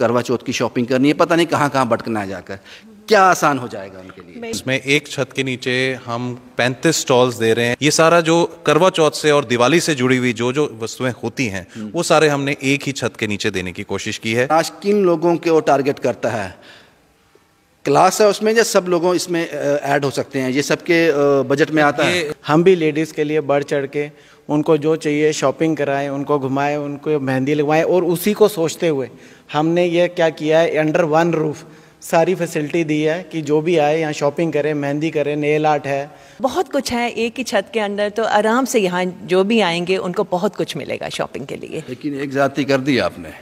करवा चौथ की शॉपिंग करनी है पता नहीं कहाँ कहाँ भटकना है जाकर क्या आसान हो जाएगा उनके लिए इसमें एक छत के नीचे हम 35 स्टॉल्स दे रहे हैं ये सारा जो करवा चौथ से और दिवाली से जुड़ी हुई जो जो वस्तुएं होती हैं हम्म। वो सारे हमने एक ही छत के नीचे देने की कोशिश की है आज किन लोगों के वो टारगेट करता है क्लास है उसमें या सब लोगों इसमें ऐड हो सकते हैं ये सबके बजट में आता है हम भी लेडीज़ के लिए बढ़ चढ़ के उनको जो चाहिए शॉपिंग कराएं उनको घुमाएं उनको मेहंदी लगवाएं और उसी को सोचते हुए हमने ये क्या किया है अंडर वन रूफ़ सारी फैसिलिटी दी है कि जो भी आए यहाँ शॉपिंग करे मेहंदी करें नेल आर्ट है बहुत कुछ है एक ही छत के अंदर तो आराम से यहाँ जो भी आएंगे उनको बहुत कुछ मिलेगा शॉपिंग के लिए लेकिन एक जाती कर दी आपने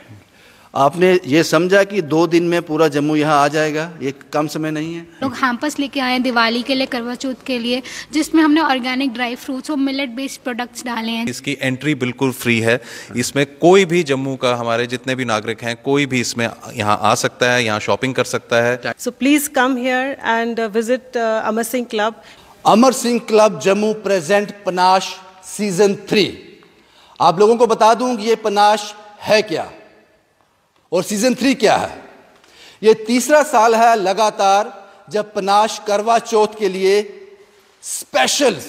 आपने ये समझा कि दो दिन में पूरा जम्मू यहाँ आ जाएगा ये कम समय नहीं है लोग हैम्पस लेके आए दिवाली के लिए करवा चौथ के लिए जिसमें हमने ऑर्गेनिक ड्राई फ्रूट्स और मिलेट बेस्ड प्रोडक्ट्स डाले हैं इसकी एंट्री बिल्कुल फ्री है इसमें कोई भी जम्मू का हमारे जितने भी नागरिक हैं कोई भी इसमें यहाँ आ सकता है यहाँ शॉपिंग कर सकता है so please come here and visit Amar Singh club Amar Singh club Jammu present panache season three आप लोगों को बता दूं कि ये पनाश है क्या और सीजन थ्री क्या है यह तीसरा साल है लगातार जब पनाश करवा चौथ के लिए स्पेशल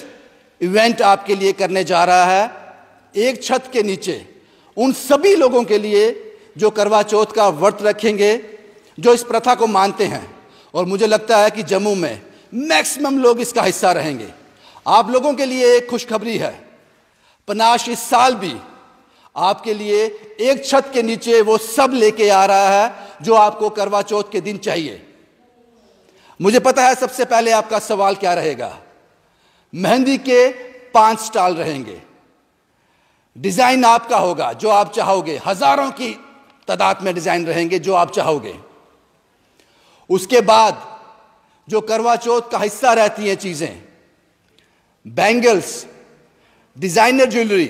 इवेंट आपके लिए करने जा रहा है एक छत के नीचे उन सभी लोगों के लिए जो करवा चौथ का व्रत रखेंगे जो इस प्रथा को मानते हैं और मुझे लगता है कि जम्मू में मैक्सिमम लोग इसका हिस्सा रहेंगे आप लोगों के लिए एक खुशखबरी है पनाश इस साल भी आपके लिए एक छत के नीचे वो सब लेके आ रहा है जो आपको करवा चौथ के दिन चाहिए मुझे पता है सबसे पहले आपका सवाल क्या रहेगा मेहंदी के पांच स्टॉल रहेंगे डिजाइन आपका होगा जो आप चाहोगे हजारों की तादाद में डिजाइन रहेंगे जो आप चाहोगे उसके बाद जो करवा चौथ का हिस्सा रहती हैं चीजें बैंगल्स डिजाइनर ज्वेलरी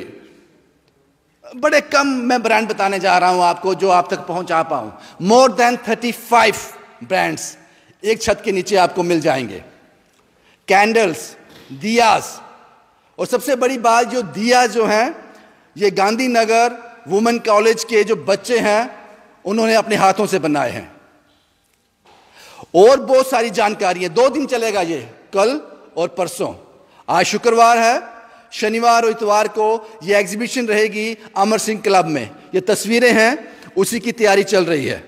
बड़े कम मैं ब्रांड बताने जा रहा हूं आपको जो आप तक पहुंचा पाऊं more than thirty five brands एक छत के नीचे आपको मिल जाएंगे कैंडल्स दियास और सबसे बड़ी बात जो दिया जो हैं ये गांधीनगर वुमेन कॉलेज के जो बच्चे हैं उन्होंने अपने हाथों से बनाए हैं और बहुत सारी जानकारी है दो दिन चलेगा ये कल और परसों आज शुक्रवार है शनिवार और इतवार को ये एग्जीबिशन रहेगी अमर सिंह क्लब में ये तस्वीरें हैं उसी की तैयारी चल रही है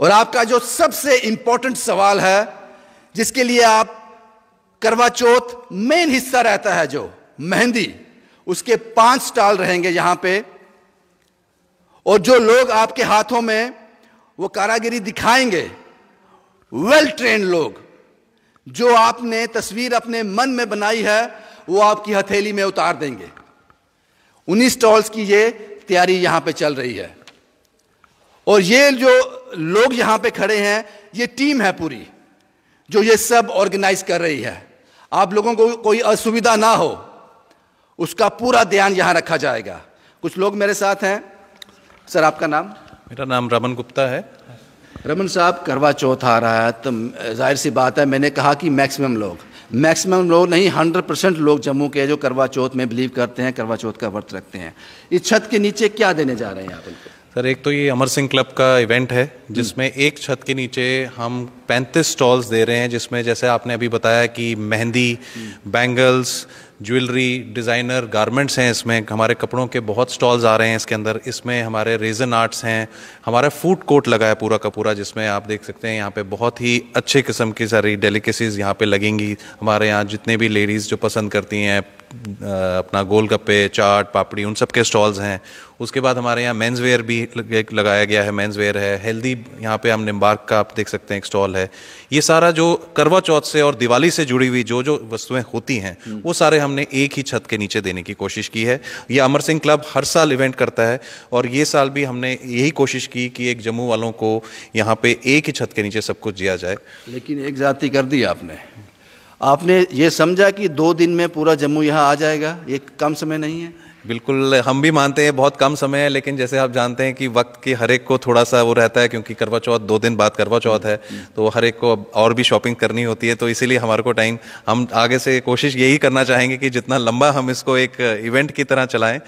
और आपका जो सबसे इंपॉर्टेंट सवाल है जिसके लिए आप करवा चौथ मेन हिस्सा रहता है जो मेहंदी उसके पांच स्टॉल रहेंगे यहां पे और जो लोग आपके हाथों में वो कारागिरी दिखाएंगे वेल ट्रेन लोग जो आपने तस्वीर अपने मन में बनाई है वो आपकी हथेली में उतार देंगे उन्हीं स्टॉल्स की ये तैयारी यहां पे चल रही है और ये जो लोग यहाँ पे खड़े हैं ये टीम है पूरी जो ये सब ऑर्गेनाइज कर रही है आप लोगों को कोई असुविधा ना हो उसका पूरा ध्यान यहाँ रखा जाएगा कुछ लोग मेरे साथ हैं सर आपका नाम मेरा नाम रमन गुप्ता है रमन साहब करवा चौथ आ रहा है तो जाहिर सी बात है मैंने कहा कि मैक्सिमम लोग मैक्सिमम लोग नहीं हंड्रेड परसेंट लोग जम्मू के जो करवा चौथ में बिलीव करते हैं करवा चौथ का व्रत रखते हैं इस छत के नीचे क्या देने जा रहे हैं आप उनको सर एक तो ये अमर सिंह क्लब का इवेंट है जिसमें एक छत के नीचे हम 35 स्टॉल्स दे रहे हैं जिसमें जैसे आपने अभी बताया कि मेहंदी बैंगल्स हम्म। ज्वेलरी डिज़ाइनर गारमेंट्स हैं इसमें हमारे कपड़ों के बहुत स्टॉल्स आ रहे हैं इसके अंदर इसमें हमारे रेजन आर्ट्स हैं हमारा फूड कोर्ट लगा है पूरा का पूरा जिसमें आप देख सकते हैं यहाँ पे बहुत ही अच्छे किस्म की सारी डेलिकेसीज यहाँ पे लगेंगी हमारे यहाँ जितने भी लेडीज़ जो पसंद करती हैं अपना गोल गप्पे चाट पापड़ी उन सब के स्टॉल्स हैं उसके बाद हमारे यहाँ मेंस वेयर भी लगाया गया है मेंस वेयर है हेल्दी यहाँ पे हम निम्बार्क का आप देख सकते हैं एक स्टॉल है ये सारा जो करवा चौथ से और दिवाली से जुड़ी हुई जो जो वस्तुएं होती हैं हम्म। वो सारे हमने एक ही छत के नीचे देने की कोशिश की है ये अमर सिंह क्लब हर साल इवेंट करता है और ये साल भी हमने यही कोशिश की कि एक जम्मू वालों को यहाँ पे एक ही छत के नीचे सब कुछ दिया जाए लेकिन एक जाति कर दी आपने आपने ये समझा कि दो दिन में पूरा जम्मू यहाँ आ जाएगा ये कम समय नहीं है बिल्कुल हम भी मानते हैं बहुत कम समय है लेकिन जैसे आप जानते हैं कि वक्त के हर एक को थोड़ा सा वो रहता है क्योंकि करवा चौथ दो दिन बाद करवा चौथ है तो हर एक को और भी शॉपिंग करनी होती है तो इसीलिए हमारे को टाइम हम आगे से कोशिश यही करना चाहेंगे कि जितना लंबा हम इसको एक इवेंट की तरह चलाएं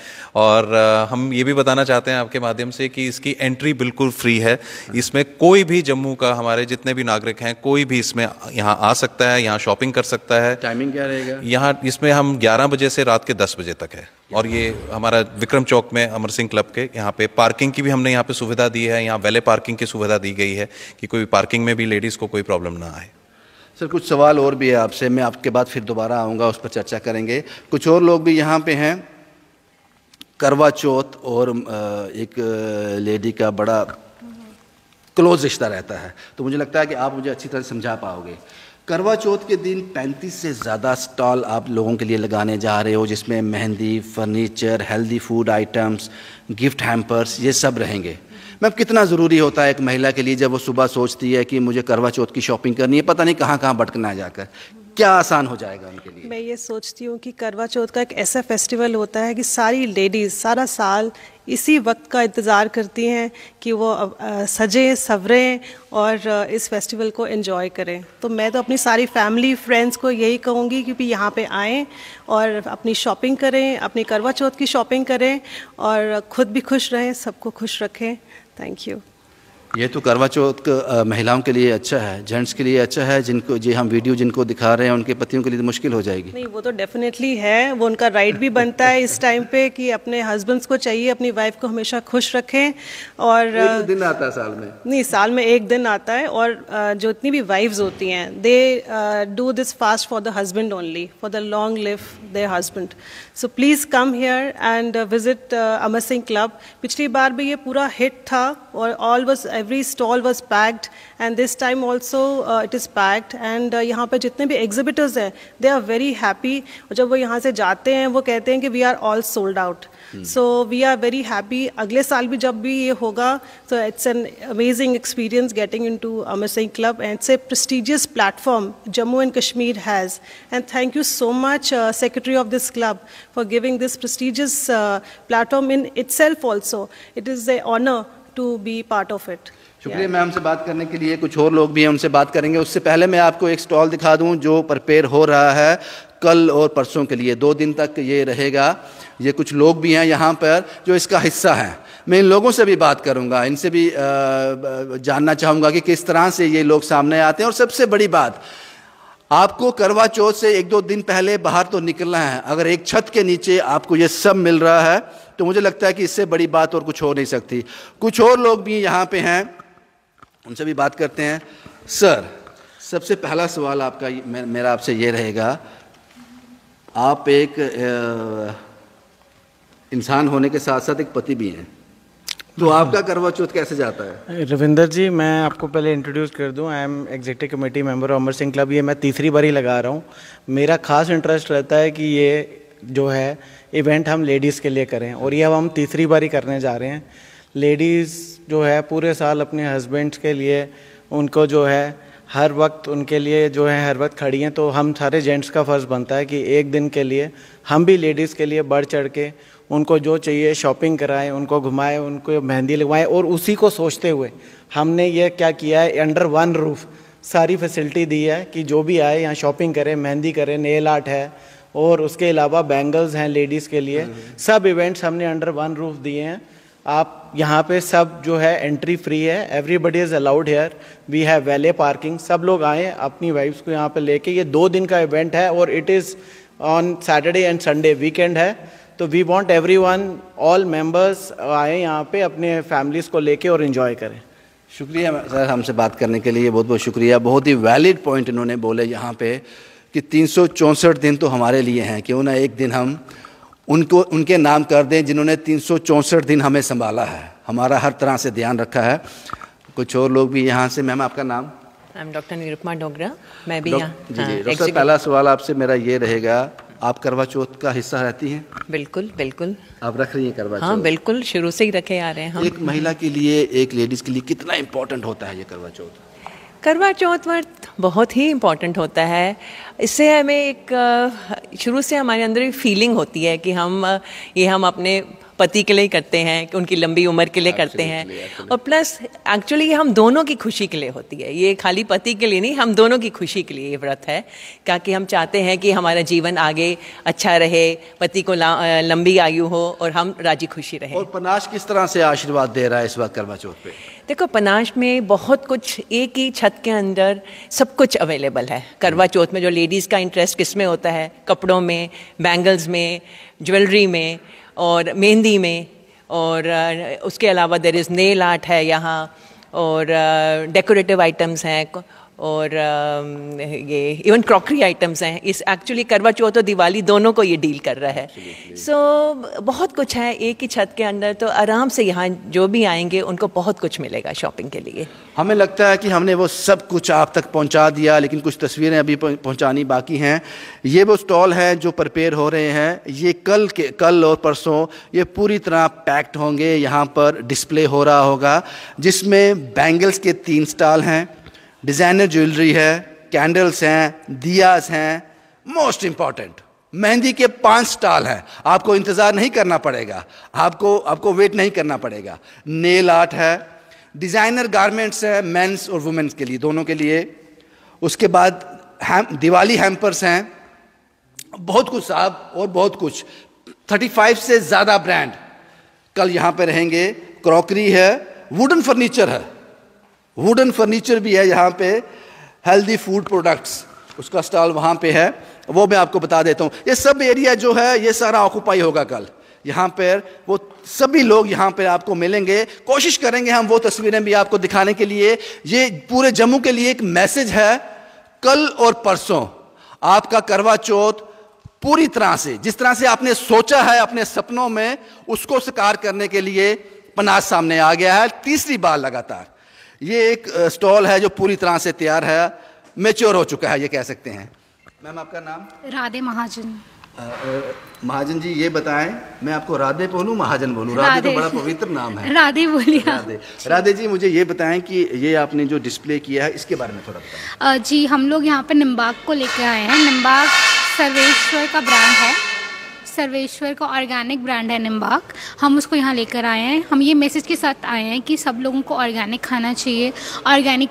और हम ये भी बताना चाहते हैं आपके माध्यम से कि इसकी एंट्री बिल्कुल फ्री है इसमें कोई भी जम्मू का हमारे जितने भी नागरिक हैं कोई भी इसमें यहाँ आ सकता है यहाँ शॉपिंग कर सकता है टाइमिंग क्या रहेगा यहाँ इसमें हम ग्यारह बजे से रात के दस बजे तक है और ये हमारा विक्रम चौक में अमर सिंह क्लब के यहाँ पे पार्किंग की भी हमने यहाँ पे सुविधा दी है यहाँ वेले पार्किंग की सुविधा दी गई है कि कोई पार्किंग में भी लेडीज़ को कोई प्रॉब्लम ना आए सर कुछ सवाल और भी है आपसे मैं आपके बाद फिर दोबारा आऊँगा उस पर चर्चा करेंगे कुछ और लोग भी यहाँ पे हैं करवा चौथ और एक लेडी का बड़ा क्लोज रिश्ता रहता है तो मुझे लगता है कि आप मुझे अच्छी तरह समझा पाओगे करवा चौथ के दिन 35 से ज़्यादा स्टॉल आप लोगों के लिए लगाने जा रहे हो जिसमें mehndi furniture healthy food items gift hampers ये सब रहेंगे मैम कितना ज़रूरी होता है एक महिला के लिए जब वो सुबह सोचती है कि मुझे करवा चौथ की शॉपिंग करनी है पता नहीं कहाँ कहाँ भटकना है जाकर क्या आसान हो जाएगा उनके लिए मैं ये सोचती हूँ कि करवा चौथ का एक ऐसा फेस्टिवल होता है कि सारी लेडीज़ सारा साल इसी वक्त का इंतज़ार करती हैं कि वो सजें सवरें और इस फेस्टिवल को एंजॉय करें तो मैं तो अपनी सारी फैमिली फ्रेंड्स को यही कहूँगी कि भी यहाँ पे आएँ और अपनी शॉपिंग करें अपनी करवा चौथ की शॉपिंग करें और ख़ुद भी खुश रहें सबको खुश रखें थैंक यू ये तो करवा चौथ महिलाओं के लिए अच्छा है जेंट्स के लिए अच्छा है जिनको जी हम हाँ, वीडियो जिनको दिखा रहे हैं उनके पतियों के लिए तो मुश्किल हो जाएगी नहीं वो तो डेफिनेटली है वो उनका राइट भी बनता है इस टाइम पे कि अपने हस्बैंड्स को चाहिए अपनी वाइफ को हमेशा खुश रखें और एक दिन आता है साल में नहीं साल में एक दिन आता है और जो इतनी भी वाइफ्स होती हैं they do this fast for the husband only for the long live their husband so please come here and visit Amar Singh club पिछली बार भी ये पूरा हिट था और all was every stall was packed and this time also it is packed and यहाँ पर जितने भी एग्जिबिटर्स हैं दे आर वेरी हैप्पी और जब वो यहाँ से जाते हैं वो कहते हैं कि we are all sold out so we are very happy अगले साल भी जब भी ये होगा तो it's an amazing experience getting into Amar Singh club and it's a prestigious platform Jammu and Kashmir has and thank you so much secretary of this club for giving this prestigious uh, platform in itself also. It is an honor to be part of it. शुक्रिया ma'am से बात करने के लिए कुछ और लोग भी हैं उनसे बात करेंगे उससे पहले मैं आपको एक स्टॉल दिखा दूं जो प्रपेयर हो रहा है कल और परसों के लिए दो दिन तक ये रहेगा ये कुछ लोग भी हैं यहाँ पर जो इसका हिस्सा हैं मैं इन लोगों से भी बात करूँगा इनसे भी जानना चाहूँगा कि किस तरह से ये लोग सामने आते हैं और सबसे बड़ी बात आपको करवा चौथ से एक दो दिन पहले बाहर तो निकलना है अगर एक छत के नीचे आपको ये सब मिल रहा है तो मुझे लगता है कि इससे बड़ी बात और कुछ हो नहीं सकती कुछ और लोग भी यहाँ पे हैं उनसे भी बात करते हैं सर सबसे पहला सवाल आपका मेरा आपसे ये रहेगा आप एक इंसान होने के साथ साथ एक पति भी हैं तो आपका करवा चौथ कैसे जाता है रविंदर जी मैं आपको पहले इंट्रोड्यूस कर दूं I am executive committee member Amar Singh club ये मैं तीसरी बार ही लगा रहा हूँ मेरा खास इंटरेस्ट रहता है कि ये जो है इवेंट हम लेडीज़ के लिए करें और ये अब हम तीसरी बार ही करने जा रहे हैं लेडीज़ जो है पूरे साल अपने हस्बैंड्स के लिए उनको जो है हर वक्त उनके लिए जो है हर वक्त खड़ी हैं तो हम सारे जेंट्स का फ़र्ज़ बनता है कि एक दिन के लिए हम भी लेडीज़ के लिए बढ़ चढ़ के उनको जो चाहिए शॉपिंग कराएं उनको घुमाएं उनको मेहंदी लगवाएं और उसी को सोचते हुए हमने ये क्या किया है अंडर वन रूफ सारी फैसिलिटी दी है कि जो भी आए यहाँ शॉपिंग करें मेहंदी करें नेल आर्ट है और उसके अलावा बैंगल्स हैं लेडीज़ के लिए हम्म। सब इवेंट्स हमने अंडर वन रूफ दिए हैं आप यहाँ पे सब जो है एंट्री फ्री है everybody is allowed here we have valet parking सब लोग आए अपनी वाइफ्स को यहाँ पे लेके ये दो दिन का इवेंट है और it is on Saturday and Sunday weekend है तो we want everyone all members आए यहाँ पे अपने फैमिलीज़ को लेके और इन्जॉय करें शुक्रिया सर हमसे बात करने के लिए बहुत बहुत शुक्रिया बहुत ही वैलिड पॉइंट इन्होंने बोले यहाँ पे कि तीन दिन तो हमारे लिए हैं क्यों ना एक दिन हम उनको उनके नाम कर दें जिन्होंने तीन दिन हमें संभाला है हमारा हर तरह से ध्यान रखा है कुछ और लोग भी यहाँ से मैम आपका नाम I am doctor Nirupama Dogra मैं भी यहाँ जी जी जी हाँ, पहला सवाल आपसे मेरा ये रहेगा आप करवा चौथ का हिस्सा रहती हैं बिल्कुल बिल्कुल आप रख रही हैं करवा हाँ, चौथ हाँ बिल्कुल शुरू से ही रखे आ रहे हैं हम एक महिला के लिए एक लेडीज के लिए कितना इम्पोर्टेंट होता है ये करवा चौथ करवा चौथ व्रत बहुत ही इम्पोर्टेंट होता है इससे हमें एक शुरू से हमारे अंदर एक फीलिंग होती है कि हम ये हम अपने पति के लिए करते हैं कि उनकी लंबी उम्र के लिए करते हैं और प्लस एक्चुअली ये हम दोनों की खुशी के लिए होती है ये खाली पति के लिए नहीं हम दोनों की खुशी के लिए ये व्रत है ताकि हम चाहते हैं कि हमारा जीवन आगे अच्छा रहे पति को लंबी आयु हो और हम राजी खुशी रहे और पनाश किस तरह से आशीर्वाद दे रहा है इस बात करवा चौथ पे देखो पनाश में बहुत कुछ एक ही छत के अंदर सब कुछ अवेलेबल है करवा चौथ में जो लेडीज़ का इंटरेस्ट किस में होता है कपड़ों में बैंगल्स में ज्वेलरी में और मेहंदी में और उसके अलावा देर इज़ नेल आर्ट है यहाँ और डेकोरेटिव आइटम्स हैं और ये इवन क्रॉकरी आइटम्स हैं इस एक्चुअली करवा चौथ और दिवाली दोनों को ये डील कर रहा है सो so, बहुत कुछ है एक ही छत के अंदर तो आराम से यहाँ जो भी आएंगे उनको बहुत कुछ मिलेगा शॉपिंग के लिए हमें लगता है कि हमने वो सब कुछ आप तक पहुँचा दिया लेकिन कुछ तस्वीरें अभी पहुँचानी बाकी हैं ये वो स्टॉल हैं जो प्रपेयर हो रहे हैं ये कल के कल और परसों ये पूरी तरह पैक्ड होंगे यहाँ पर डिस्प्ले हो रहा होगा जिसमें बैंगल्स के तीन स्टॉल हैं डिज़ाइनर ज्वेलरी है कैंडल्स हैं दियास हैं मोस्ट इम्पॉर्टेंट मेहंदी के पांच स्टॉल हैं आपको इंतज़ार नहीं करना पड़ेगा आपको आपको वेट नहीं करना पड़ेगा नेल आर्ट है डिज़ाइनर गारमेंट्स हैं मेंस और वुमेंस के लिए दोनों के लिए उसके बाद हैम दिवाली हैम्पर्स हैं बहुत कुछ साहब और बहुत कुछ 35 से ज़्यादा ब्रांड कल यहाँ पे रहेंगे क्रॉकरी है वुडन फर्नीचर है वुडन फर्नीचर भी है यहाँ पे हेल्दी फूड प्रोडक्ट्स उसका स्टॉल वहाँ पे है वो मैं आपको बता देता हूँ ये सब एरिया जो है ये सारा ऑक्यूपाई होगा कल यहाँ पर वो सभी लोग यहाँ पर आपको मिलेंगे कोशिश करेंगे हम वो तस्वीरें भी आपको दिखाने के लिए ये पूरे जम्मू के लिए एक मैसेज है कल और परसों आपका करवा चौथ पूरी तरह से जिस तरह से आपने सोचा है अपने सपनों में उसको साकार करने के लिए पनास सामने आ गया है तीसरी बार लगातार ये एक स्टॉल है जो पूरी तरह से तैयार है मेच्योर हो चुका है ये कह सकते हैं मैम आपका नाम राधे महाजन महाजन जी ये बताएं मैं आपको राधे बोलूं महाजन बोलूं राधे, तो बड़ा पवित्र नाम है राधे बोलिए राधे राधे जी मुझे ये बताएं कि ये आपने जो डिस्प्ले किया है इसके बारे में थोड़ा बताएं जी हम लोग यहाँ पे निम्बाग को लेकर आए हैं निम्बाग सर्वेश्वर का ब्रांड है सर्वेश्वर का ऑर्गेनिक ब्रांड है निम्बाक हम उसको यहाँ लेकर आए हैं हम ये मैसेज के साथ आए हैं कि सब लोगों को ऑर्गेनिक खाना चाहिए ऑर्गेनिक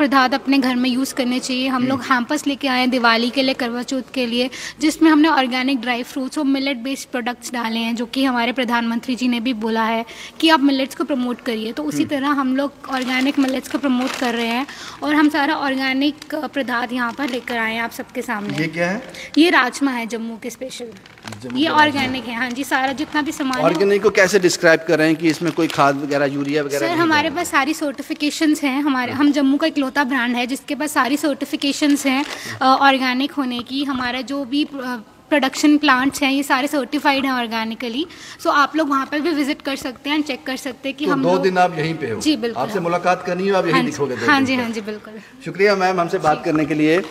पदार्थ अपने घर में यूज़ करने चाहिए हम हम्म। लोग हैम्पस लेके आए हैं दिवाली के लिए करवा चौथ के लिए जिसमें हमने ऑर्गेनिक ड्राई फ्रूट्स और मिलेट बेस्ड प्रोडक्ट्स डाले हैं जो कि हमारे प्रधानमंत्री जी ने भी बोला है कि आप मिलेट्स को प्रमोट करिए तो उसी हम्म। तरह हम लोग ऑर्गेनिक मिलेट्स को प्रमोट कर रहे हैं और हम सारा ऑर्गेनिक पदार्थ यहाँ पर लेकर आए हैं आप सबके सामने ये क्या है ये राजमा है जम्मू के स्पेशल ये ऑर्गेनिक है हाँ जी सारा जितना भी सामान ऑर्गेनिक को कैसे डिस्क्राइब कर रहे हैं कि इसमें कोई खाद वगैरह यूरिया वगैरह सर हमारे पास सारी सर्टिफिकेशंस हैं हमारे हम जम्मू का इकलौता ब्रांड है जिसके पास सारी सर्टिफिकेशंस हैं ऑर्गेनिक होने की हमारा जो भी प्रोडक्शन प्लांट्स हैं ये सारे सर्टिफाइड हैं ऑर्गेनिकली सो आप लोग वहाँ पर भी विजिट कर सकते हैं चेक कर सकते हैं कि तो हम दो दिन आप यहीं पे हो जी बिल्कुल आपसे मुलाकात करनी हो आप यहीं दिखोगे हाँ जी हाँ, हाँ जी बिल्कुल शुक्रिया मैम हमसे बात करने के लिए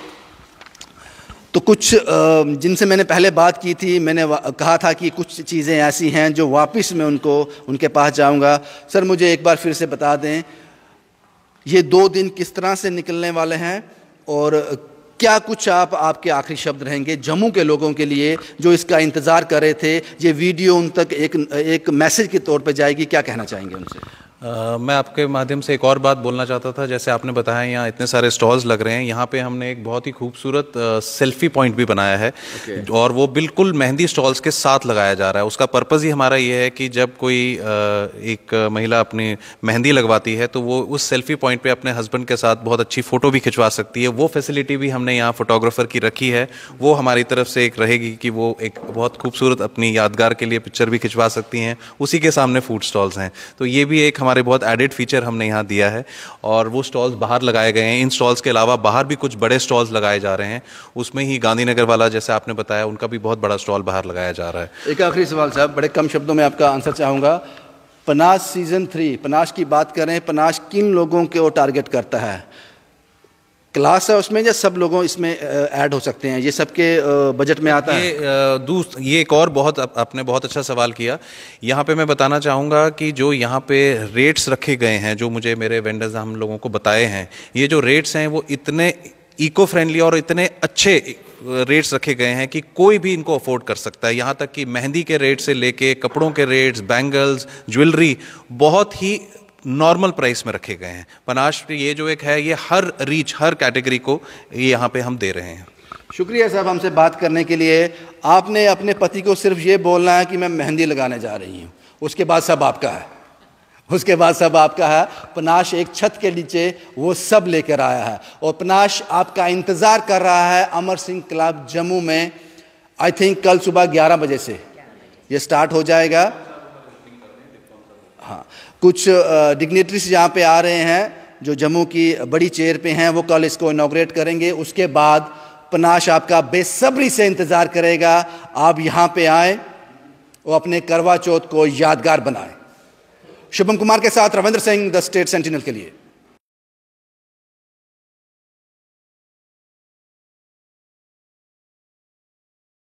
तो कुछ जिनसे मैंने पहले बात की थी मैंने कहा था कि कुछ चीज़ें ऐसी हैं जो वापस मैं उनको उनके पास जाऊंगा सर मुझे एक बार फिर से बता दें ये दो दिन किस तरह से निकलने वाले हैं और क्या कुछ आप आपके आखिरी शब्द रहेंगे जम्मू के लोगों के लिए जो इसका इंतज़ार कर रहे थे ये वीडियो उन तक एक एक मैसेज के तौर पर जाएगी क्या कहना चाहेंगे उनसे आ, मैं आपके माध्यम से एक और बात बोलना चाहता था जैसे आपने बताया यहाँ इतने सारे स्टॉल्स लग रहे हैं यहाँ पे हमने एक बहुत ही खूबसूरत सेल्फी पॉइंट भी बनाया है okay. और वो बिल्कुल मेहंदी स्टॉल्स के साथ लगाया जा रहा है उसका पर्पज़ ही हमारा ये है कि जब कोई आ, एक महिला अपनी मेहंदी लगवाती है तो वो उस सेल्फी पॉइंट पर अपने हस्बैंड के साथ बहुत अच्छी फ़ोटो भी खिंचवा सकती है वो फैसिलिटी भी हमने यहाँ फोटोग्राफर की रखी है वो हमारी तरफ से एक रहेगी कि वो एक बहुत खूबसूरत अपनी यादगार के लिए पिक्चर भी खिंचवा सकती हैं उसी के सामने फूड स्टॉल्स हैं तो ये भी एक हमारे हमारे बहुत एडिड फीचर हमने यहाँ दिया है और वो स्टॉल्स बाहर लगाए गए हैं इन स्टॉल्स के अलावा बाहर भी कुछ बड़े स्टॉल्स लगाए जा रहे हैं उसमें ही गांधीनगर वाला जैसे आपने बताया उनका भी बहुत बड़ा स्टॉल बाहर लगाया जा रहा है एक आखिरी सवाल साहब बड़े कम शब्दों में आपका आंसर चाहूँगा पनाश सीज़न थ्री पनाश की बात करें पनाश किन लोगों के वो टारगेट करता है क्लास है उसमें या सब लोगों इसमें ऐड हो सकते हैं ये सबके बजट में आता ये, है दूसरा ये एक और बहुत आपने बहुत अच्छा सवाल किया यहाँ पे मैं बताना चाहूँगा कि जो यहाँ पे रेट्स रखे गए हैं जो मुझे मेरे वेंडर्स हम लोगों को बताए हैं ये जो रेट्स हैं वो इतने इको फ्रेंडली और इतने अच्छे रेट्स रखे गए हैं कि कोई भी इनको अफोर्ड कर सकता है यहाँ तक कि मेहंदी के रेट से लेके कपड़ों के रेट्स बैंगल्स ज्वेलरी बहुत ही नॉर्मल प्राइस में रखे गए हैं पनाश ये जो एक है ये हर रीच हर कैटेगरी को ये यहाँ पे हम दे रहे हैं शुक्रिया साहब हमसे बात करने के लिए आपने अपने पति को सिर्फ ये बोलना है कि मैं मेहंदी लगाने जा रही हूँ उसके बाद सब आपका है उसके बाद सब आपका है पनाश एक छत के नीचे वो सब लेकर आया है और पनाश आपका इंतज़ार कर रहा है अमर सिंह क्लब जम्मू में आई थिंक कल सुबह 11 बजे से ये स्टार्ट हो जाएगा हाँ कुछ डिग्नेटरीज यहाँ पे आ रहे हैं जो जम्मू की बड़ी चेयर पे हैं वो कल इसको इनाग्रेट करेंगे उसके बाद पनाश आपका बेसब्री से इंतज़ार करेगा आप यहाँ पे आए और अपने करवा चौथ को यादगार बनाएं शुभम कुमार के साथ Ravindra Singh the state sentinel के लिए